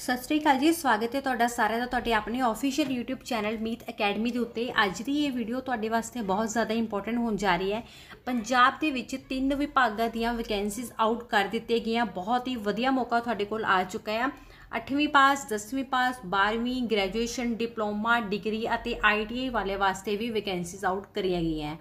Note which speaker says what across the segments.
Speaker 1: ਸਤਿ ਸ੍ਰੀ ਅਕਾਲ ਜੀ ਸਵਾਗਤ ਹੈ ਤੁਹਾਡਾ ਸਾਰਿਆਂ ਦਾ ਤੁਹਾਡੇ ਆਪਣੇ official YouTube channel Meet academy ਦੇ ਉੱਤੇ ਅੱਜ ਦੀ ਇਹ ਵੀਡੀਓ ਤੁਹਾਡੇ ਵਾਸਤੇ ਬਹੁਤ ਜ਼ਿਆਦਾ ਇੰਪੋਰਟੈਂਟ ਹੋਣ ਜਾ ਰਹੀ ਹੈ ਪੰਜਾਬ ਦੇ ਵਿੱਚ ਤਿੰਨ ਵਿਭਾਗਾਂ ਦੀਆਂ ਵੈਕੈਂਸੀਜ਼ ਆਊਟ ਕਰ ਦਿੱਤੀਆਂ ਗਈਆਂ ਬਹੁਤ ਹੀ ਵਧੀਆ ਮੌਕਾ ਤੁਹਾਡੇ ਕੋਲ ਆ ਚੁੱਕਾ ਹੈ 8ਵੀਂ ਪਾਸ 10ਵੀਂ ਪਾਸ 12ਵੀਂ ਗ੍ਰੈਜੂਏਸ਼ਨ ਡਿਪਲੋਮਾ ਡਿਗਰੀ ਅਤੇ ITI ਵਾਲੇ ਵਾਸਤੇ ਵੀ ਵੈਕੈਂਸੀਜ਼ ਆਊਟ ਕਰੀਆਂ ਗਈਆਂ ਹੈ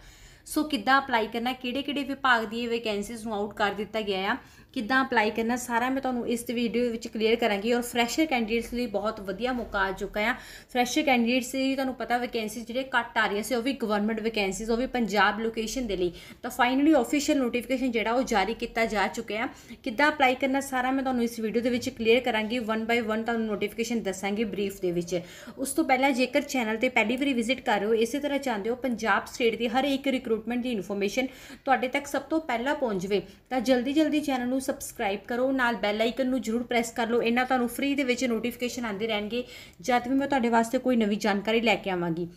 Speaker 1: ਸੋ ਕਿੱਦਾਂ ਅਪਲਾਈ ਕਰਨਾ ਕਿਹੜੇ ਕਿਹੜੇ ਵਿਭਾਗ ਦੀ ਇਹ ਵੈਕੈਂਸੀਜ਼ ਨੂੰ ਆਊਟ ਕਰ ਦਿੱਤਾ ਗਿਆ ਆ ਕਿੱਦਾਂ ਅਪਲਾਈ ਕਰਨਾ ਸਾਰਾ ਮੈਂ ਤੁਹਾਨੂੰ ਇਸ ਵੀਡੀਓ ਵਿੱਚ ਕਲੀਅਰ ਕਰਾਂਗੀ ਔਰ ਫਰੈਸ਼ਰ ਕੈਂਡੀਡੇਟਸ ਲਈ ਬਹੁਤ ਵਧੀਆ ਮੌਕਾ ਆ ਚੁੱਕਾ ਆ ਫਰੈਸ਼ਰ ਕੈਂਡੀਡੇਟਸ ਲਈ ਤੁਹਾਨੂੰ ਪਤਾ ਵੈਕੈਂਸੀ ਜਿਹੜੇ ਕੱਟ ਆ ਰਹੀਆਂ ਸੀ ਉਹ ਵੀ ਗਵਰਨਮੈਂਟ ਵੈਕੈਂਸੀਜ਼ ਉਹ ਵੀ ਪੰਜਾਬ ਲੋਕੇਸ਼ਨ ਦੇ ਲਈ ਤਾਂ ਫਾਈਨਲੀ ਅਫੀਸ਼ੀਅਲ ਨੋਟੀਫਿਕੇਸ਼ਨ ਜਿਹੜਾ ਉਹ ਜਾਰੀ ਕੀਤਾ ਜਾ ਚੁੱਕਿਆ ਆ ਕਿੱਦਾਂ ਅਪਲਾਈ ਕਰਨਾ ਸਾਰਾ ਮੈਂ ਤੁਹਾਨੂੰ ਇਸ ਵੀਡੀਓ ਦੇ ਵਿੱਚ ਕਲੀਅਰ ਕਰਾਂਗੀ 1 ਬਾਈ 1 ਤੁਹਾਨੂੰ ਨੋਟੀਫਿਕੇਸ਼ਨ ਦੱਸਾਂਗੀ ਬਰੀਫ ਦੇ ਵਿੱਚ ਉਸ ਤੋਂ ਪਹਿਲਾਂ ਜੇਕਰ ਚੈਨਲ ਤੇ ਪਹਿਲੀ ਵਾਰੀ ਵਿਜ਼ਿਟ ਕਰ ਰਹੇ ਹੋ ਇਸੇ ਤਰ੍ਹਾਂ ਚਾਹੁੰਦੇ ਹੋ ਪੰਜਾਬ ਸਟੇਟ ਦੀ ਹਰ ਇੱਕ ਰਿਕਰੂਟਮੈਂਟ ਦੀ ਇਨਫੋਰਮੇਸ਼ਨ ਤੁਹਾਡੇ ਤੱਕ ਸਭ ਤੋਂ ਪਹਿਲਾਂ ਪਹੁੰਚ ਤਾਂ ਜਲਦੀ ਜਲਦੀ ਚੈਨਲ ਨੂੰ ਸਬਸਕ੍ਰਾਈਬ ਕਰੋ ਨਾਲ ਬੈਲ ਆਈਕਨ ਨੂੰ ਜ਼ਰੂਰ ਪ੍ਰੈਸ ਕਰ ਲਓ ਇਹਨਾਂ ਤੁਹਾਨੂੰ ਫ੍ਰੀ ਦੇ ਵਿੱਚ ਨੋਟੀਫਿਕੇਸ਼ਨ ਆਉਂਦੇ ਰਹਿਣਗੇ ਜਦ ਵੀ ਮੈਂ ਤੁਹਾਡੇ ਵਾਸਤੇ ਕੋਈ ਨਵੀਂ ਜਾਣਕਾਰੀ ਲੈ ਕੇ ਆਵਾਂਗੀ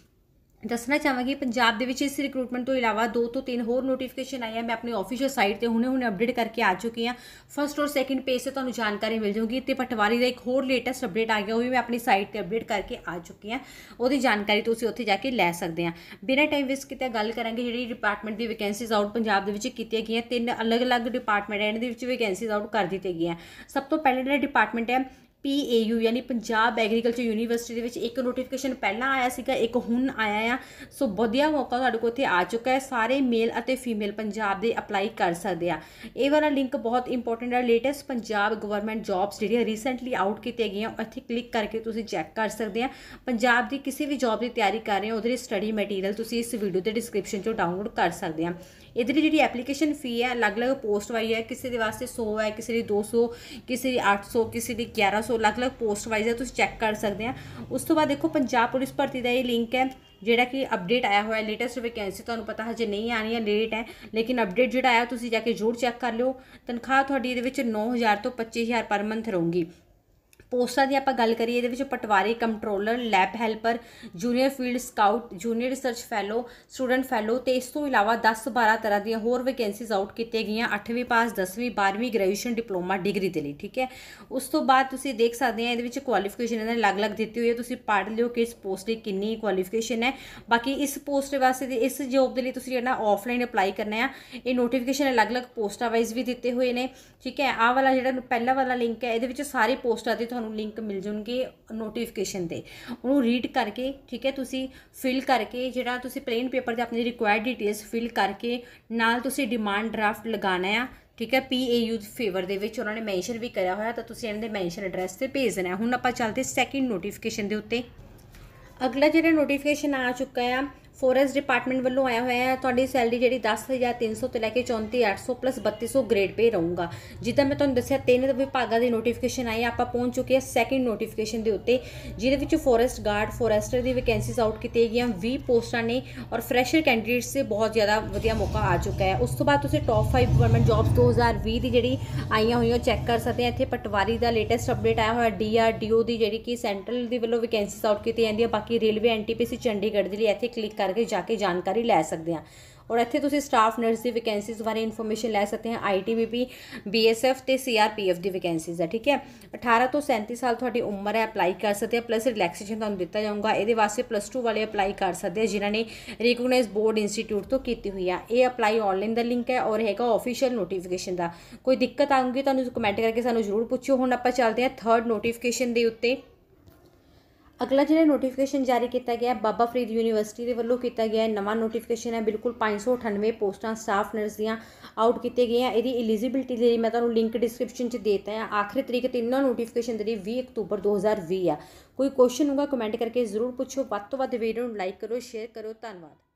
Speaker 1: ਦੱਸਣਾ ਚਾਹਾਂਗੀ ਪੰਜਾਬ ਦੇ ਵਿੱਚ ਇਸ ਰਿਕਰੂਟਮੈਂਟ ਤੋਂ ਇਲਾਵਾ ਦੋ ਤੋਂ ਤਿੰਨ ਹੋਰ ਨੋਟੀਫਿਕੇਸ਼ਨ ਆਈਆਂ ਮੈਂ ਆਪਣੀ ਆਫੀਸ਼ੀਅਲ ਸਾਈਟ ਤੇ ਹੁਣੇ-ਹੁਣੇ ਅਪਡੇਟ ਕਰਕੇ ਆ ਚੁੱਕੀ ਆ ਫਰਸਟ ਔਰ ਸੈਕਿੰਡ ਪੇਜ ਤੇ ਤੁਹਾਨੂੰ ਜਾਣਕਾਰੀ ਮਿਲ ਜਾਊਗੀ ਤੇ ਪਟਵਾਰੀ ਦਾ ਇੱਕ ਹੋਰ ਲੇਟੈਸਟ ਅਪਡੇਟ ਆ ਗਿਆ ਉਹ ਵੀ ਮੈਂ ਆਪਣੀ ਸਾਈਟ ਤੇ ਅਪਡੇਟ ਕਰਕੇ ਆ ਚੁੱਕੀ ਆ ਉਹਦੀ ਜਾਣਕਾਰੀ ਤੁਸੀਂ ਉੱਥੇ ਜਾ ਕੇ ਲੈ ਸਕਦੇ ਆ ਬਿਨਾਂ ਟਾਈਮ ਵੇਸਟ ਕੀਤੇ ਗੱਲ ਕਰਾਂਗੇ ਜਿਹੜੀ ਡਿਪਾਰਟਮੈਂਟ ਦੀ ਵੈਕੈਂਸੀਜ਼ ਆਊਟ ਪੰਜਾਬ ਦੇ ਵਿੱਚ ਕੀਤੀਆਂ ਗਈਆਂ ਤਿੰਨ ਅਲੱਗ-ਅਲੱਗ ਡਿਪਾਰਟਮੈਂਟ ਐਂਡ ਦੇ ਵਿੱਚ ਵੈਕੈਂਸੀਜ਼ ਆਊਟ ਕਰ ਦਿੱਤੀਆਂ ਗਈਆਂ ਸਭ ਤੋਂ ਪਹਿਲੇ ਜਿਹੜਾ ਡਿਪਾਰਟਮੈਂਟ ਹੈ PAU ਯਾਨੀ ਪੰਜਾਬ ਐਗਰੀਕਲਚਰ ਯੂਨੀਵਰਸਿਟੀ ਦੇ ਵਿੱਚ ਇੱਕ ਨੋਟੀਫਿਕੇਸ਼ਨ ਪਹਿਲਾਂ ਆਇਆ ਸੀਗਾ ਇੱਕ ਹੁਣ ਆਇਆ ਆ ਸੋ ਵਧੀਆ ਮੌਕਾ ਤੁਹਾਡੇ ਕੋਲ ਇੱਥੇ ਆ ਚੁੱਕਾ ਹੈ ਸਾਰੇ ਮੇਲ ਅਤੇ ਫੀਮੇਲ ਪੰਜਾਬ ਦੇ ਅਪਲਾਈ ਕਰ ਸਕਦੇ ਆ ਇਹ ਵਾਲਾ ਲਿੰਕ ਬਹੁਤ ਇੰਪੋਰਟੈਂਟ ਹੈ ਲੇਟੈਸਟ ਪੰਜਾਬ ਗਵਰਨਮੈਂਟ ਜੌਬਸ ਜਿਹੜੀਆਂ ਰੀਸੈਂਟਲੀ ਆਊਟ ਕੀਤੀਆਂ ਗਈਆਂ ਇੱਥੇ ਕਲਿੱਕ ਕਰਕੇ ਤੁਸੀਂ ਚੈੱਕ ਕਰ ਸਕਦੇ ਆ ਪੰਜਾਬ ਦੀ ਕਿਸੇ ਵੀ ਜੌਬ ਦੀ ਤਿਆਰੀ ਕਰ ਰਹੇ ਹੋ ਉਹਦੇ ਲਈ ਸਟੱਡੀ ਮਟੀਰੀਅਲ ਤੁਸੀਂ ਇਸ ਵੀਡੀਓ ਦੇ ਡਿਸਕ੍ਰਿਪਸ਼ਨ ਚੋਂ ਡਾਊਨਲੋਡ ਕਰ ਸਕਦੇ ਆ ਇਹਦੇ ਲਈ ਜਿਹੜੀ ਐਪਲੀਕੇਸ਼ਨ ਫੀ ਹੈ ਅਲੱਗ-ਅਲੱਗ ਪੋਸਟ ਵਾਈਜ਼ ਹੈ ਕਿਸੇ ਦੇ ਵਾਸਤੇ 100 ਹੈ ਕਿਸੇ ਲਈ 200 ਕਿਸੇ ਲਈ 800 ਕਿਸੇ ਲਈ 1100 ਅਲੱਗ-ਅਲੱਗ ਪੋਸਟ ਵਾਈਜ਼ ਹੈ ਤੁਸੀਂ ਚੈੱਕ ਕਰ ਸਕਦੇ ਆ ਉਸ ਤੋਂ ਬਾਅਦ ਦੇਖੋ ਪੰਜਾਬ ਪੁਲਿਸ ਭਰਤੀ ਦਾ ਇਹ ਲਿੰਕ ਹੈ ਜਿਹੜਾ ਕਿ ਅਪਡੇਟ ਆਇਆ ਹੋਇਆ ਲੇਟੈਸਟ ਵੈਕੈਂਸੀ ਤੁਹਾਨੂੰ ਪਤਾ ਹਜੇ ਨਹੀਂ ਆਣੀ ਹੈ ਲੇਟ ਹੈ ਲੇਕਿਨ ਅਪਡੇਟ ਜਿਹੜਾ ਆਇਆ ਤੁਸੀਂ ਜਾ ਕੇ ਜ਼ਰੂਰ ਚੈੱਕ ਕਰ ਲਿਓ ਤਨਖਾਹ ਤੁਹਾਡੀ ਇਹਦੇ ਵਿੱਚ 9000 ਤੋਂ 25000 ਪਰ ਮੰਥ ਰਹੂਗੀ ਪੋਸਟਾਂ ਦੀ ਆਪਾਂ ਗੱਲ ਕਰੀਏ ਇਹਦੇ ਵਿੱਚ patwari controller lab helper junior field scout junior research fellow student fellow ਤੇ ਇਸ ਤੋਂ ਇਲਾਵਾ 10 12 ਤਰ੍ਹਾਂ ਦੀਆਂ ਹੋਰ ਵੈਕੈਂਸੀਜ਼ ਆਊਟ ਕੀਤੀਆਂ ਗਈਆਂ 8ਵੀਂ ਪਾਸ 10ਵੀਂ 12ਵੀਂ ਗ੍ਰੈਜੂਏਸ਼ਨ ਡਿਪਲੋਮਾ ਡਿਗਰੀ ਦੇ ਲਈ ਠੀਕ ਹੈ ਉਸ ਤੋਂ ਬਾਅਦ ਤੁਸੀਂ ਦੇਖ ਸਕਦੇ ਆ ਇਹਦੇ ਵਿੱਚ ਕੁਆਲੀਫਿਕੇਸ਼ਨ ਇਹਨਾਂ ਨੇ ਅਲੱਗ-ਅਲੱਗ ਦਿੱਤੀ ਹੋਈ ਹੈ ਤੁਸੀਂ ਪੜ੍ਹ ਲਿਓ ਕਿ ਇਸ ਪੋਸਟ ਲਈ ਕਿੰਨੀ ਕੁਆਲੀਫਿਕੇਸ਼ਨ ਹੈ ਬਾਕੀ ਇਸ ਪੋਸਟ ਵਾਸਤੇ ਇਸ ਜੌਬ ਦੇ ਲਈ ਤੁਸੀਂ ਜਿਹੜਾ ਆਫਲਾਈਨ ਅਪਲਾਈ ਕਰਨਾ ਆ ਇਹ ਨੋਟੀਫਿਕੇਸ਼ਨ ਅਲੱਗ-ਅਲੱਗ ਪੋਸਟਾਂ ਵਾਈਜ਼ ਵੀ ਦਿੱਤੇ ਹੋਏ ਨੇ ਠੀਕ ਹੈ ਆਹ ਵਾਲਾ ਜਿਹੜਾ ਪਹਿਲਾ ਵਾਲਾ ਲਿੰਕ ਹੈ ਇਹਦੇ ਵਿੱਚ ਸਾਰੇ ਪੋਸਟਾਂ ਦੀ ਤੁਹਾਨੂੰ ਲਿੰਕ ਮਿਲ ਜਾਣਗੇ ਨੋਟੀਫਿਕੇਸ਼ਨ ਤੇ ਉਹਨੂੰ ਰੀਡ ਕਰਕੇ ਠੀਕ ਹੈ ਤੁਸੀਂ ਫਿਲ ਕਰਕੇ ਜਿਹੜਾ ਤੁਸੀਂ ਪਲੇਨ ਪੇਪਰ ਤੇ ਆਪਣੀ ਰਿਕੁਆਇਰਡ ਡਿਟੇਲਸ ਫਿਲ ਕਰਕੇ ਨਾਲ ਤੁਸੀਂ ਡਿਮਾਂਡ ਡਰਾਫਟ ਲਗਾਣਾ ਆ ਠੀਕ ਹੈ ਪੀਏਯੂ ਫੇਵਰ ਦੇ ਵਿੱਚ ਉਹਨਾਂ ਨੇ ਮੈਂਸ਼ਨ ਵੀ ਕਰਿਆ ਹੋਇਆ ਤਾਂ ਤੁਸੀਂ ਇਹਨਾਂ ਦੇ ਮੈਂਸ਼ਨ ਐਡਰੈਸ ਤੇ ਭੇਜ ਦੇਣਾ ਹੁਣ ਆਪਾਂ ਚੱਲਦੇ ਸੈਕਿੰਡ ਨੋਟੀਫਿਕੇਸ਼ਨ ਦੇ ਉੱਤੇ ਅਗਲਾ ਜਿਹੜਾ ਨੋਟੀਫਿਕੇਸ਼ਨ ਆ ਚੁੱਕਾ ਆ ਫੋਰੈਸਟ ਡਿਪਾਰਟਮੈਂਟ ਵੱਲੋਂ ਆਇਆ ਹੋਇਆ ਹੈ ਤੁਹਾਡੀ ਸੈਲਰੀ ਜਿਹੜੀ 10300 ਤੋਂ ਲੈ ਕੇ 34800 ਪਲੱਸ 3200 ਗ੍ਰੇਡ ਪੇ ਰਹੂਗਾ ਜਿੱਦਾਂ ਮੈਂ ਤੁਹਾਨੂੰ ਦੱਸਿਆ ਤਿੰਨ ਵਿਭਾਗਾਂ ਦੀ ਨੋਟੀਫਿਕੇਸ਼ਨ ਆਈ ਆਪਾਂ ਪਹੁੰਚ ਚੁੱਕੇ ਹਾਂ ਸੈਕੰਡ ਨੋਟੀਫਿਕੇਸ਼ਨ ਦੇ ਉੱਤੇ ਜਿਹਦੇ ਵਿੱਚ ਫੋਰੈਸਟ ਗਾਰਡ ਫੋਰੈਸਟਰ ਦੀ ਵੈਕੈਂਸੀਜ਼ ਆਊਟ ਕੀਤੀਆਂ ਗਈਆਂ 20 ਪੋਸਟਾਂ ਨੇ ਔਰ ਫਰੈਸ਼ਰ ਕੈਂਡੀਡੇਟਸ ਤੇ ਬਹੁਤ ਜ਼ਿਆਦਾ ਵਧੀਆ ਮੌਕਾ ਆ ਚੁੱਕਾ ਹੈ ਉਸ ਤੋਂ ਬਾਅਦ ਤੁਸੀਂ ਟੌਪ 5 ਗਵਰਨਮੈਂਟ ਜੌਬਸ 2020 ਦੀ ਜਿਹੜੀ ਆਈਆਂ ਹੋਈਆਂ ਚੈੱਕ ਕਰ ਸਕਦੇ ਆ ਇੱਥੇ ਪਟਵਾਰੀ ਦਾ ਲੇਟੈਸਟ ਅਪਡੇਟ ਆਇਆ ਹੋਇਆ ਡੀਆਰਡੀਓ ਦੀ ਜਿਹੜੀ ਕਿ ਸੈਂਟਰਲ ਦੀ ਵੱਲੋਂ ਵੈਕੈਂਸੀਜ਼ ਆਊਟ ਕੀਤੀ ਜਾਂਦੀ ਹੈ ਬਾਕੀ ਰੇਲਵੇ ਐਨਟੀਪੀਸੀ ਚੰਡੀਗੜ੍ਹ ਦੇ ਲਈ ਇੱਥੇ ਕਲਿੱਕ ਕਰ ਕਰਕੇ ਜਾ ਕੇ ਜਾਣਕਾਰੀ ਲੈ ਸਕਦੇ ਆ ਔਰ ਇੱਥੇ ਤੁਸੀਂ ਸਟਾਫ ਨਰਸ ਦੀ ਵੈਕੈਂਸੀਜ਼ ਬਾਰੇ ਇਨਫੋਰਮੇਸ਼ਨ ਲੈ ਸਕਦੇ ਆ ਆਈਟੀਬੀਪੀ ਬੀਐਸਐਫ ਤੇ ਸੀਆਰਪੀਐਫ ਦੀ ਵੈਕੈਂਸੀਜ਼ ਹੈ ਠੀਕ ਹੈ 18 ਤੋਂ 37 ਸਾਲ ਤੁਹਾਡੀ ਉਮਰ ਹੈ ਅਪਲਾਈ ਕਰ ਸਕਦੇ ਆ ਪਲੱਸ ਰਿਲੈਕਸੇਸ਼ਨ ਤੁਹਾਨੂੰ ਦਿੱਤਾ ਜਾਊਗਾ ਇਹਦੇ ਵਾਸਤੇ ਪਲੱਸ 2 ਵਾਲੇ ਅਪਲਾਈ ਕਰ ਸਕਦੇ ਆ ਜਿਨ੍ਹਾਂ ਨੇ ਰਿਕਗਨਾਈਜ਼ ਬੋਰਡ ਇੰਸਟੀਚਿਊਟ ਤੋਂ ਕੀਤੀ ਹੋਈ ਆ ਇਹ ਅਪਲਾਈ ਆਨਲਾਈਨ ਦਾ ਲਿੰਕ ਹੈ ਔਰ ਹੈਗਾ ਆਫੀਸ਼ੀਅਲ ਨੋਟੀਫਿਕੇਸ਼ਨ ਦਾ ਕੋਈ ਦਿੱਕਤ ਆਉਂਗੀ ਤੁਹਾਨੂੰ ਕਮੈਂਟ ਕਰਕੇ ਸਾਨੂੰ ਜ਼ਰੂਰ ਪੁੱਛਿਓ ਹੁਣ ਆਪਾਂ ਚੱਲਦੇ ਆ ਥਰਡ ਨੋਟੀਫਿਕੇਸ਼ਨ ਦੇ ਉੱਤੇ ਅਗਲਾ ਜਿਹੜਾ ਨੋਟੀਫਿਕੇਸ਼ਨ ਜਾਰੀ ਕੀਤਾ ਗਿਆ ਬਾਬਾ ਫਰੀਦ ਯੂਨੀਵਰਸਿਟੀ ਦੇ ਵੱਲੋਂ ਕੀਤਾ ਗਿਆ ਨਵਾਂ ਨੋਟੀਫਿਕੇਸ਼ਨ ਹੈ ਬਿਲਕੁਲ 598 ਪੋਸਟਾਂ ਸਟਾਫ ਨਰਸ ਦੀਆਂ ਆਊਟ ਕੀਤੇ ਗਏ ਆ ਇਹਦੀ ਐਲੀਜੀਬਿਲਟੀ ਦੇ ਲਈ ਮੈਂ ਤੁਹਾਨੂੰ ਲਿੰਕ ਡਿਸਕ੍ਰਿਪਸ਼ਨ 'ਚ ਦੇਤਾ ਹੈ ਆਖਰੀ ਤਰੀਕ ਤਿੰਨਾਂ ਨੋਟੀਫਿਕੇਸ਼ਨ ਦੀ 20 ਅਕਤੂਬਰ 2020 ਆ ਕੋਈ ਕੁਐਸਚਨ ਹੋਗਾ ਕਮੈਂਟ ਕਰਕੇ ਜ਼ਰੂਰ ਪੁੱਛੋ ਵੱਧ ਤੋਂ ਵੱਧ ਵੀਡੀਓ ਨੂੰ ਲਾਈਕ ਕਰੋ ਸ਼ੇਅਰ ਕਰੋ ਧੰਨਵਾਦ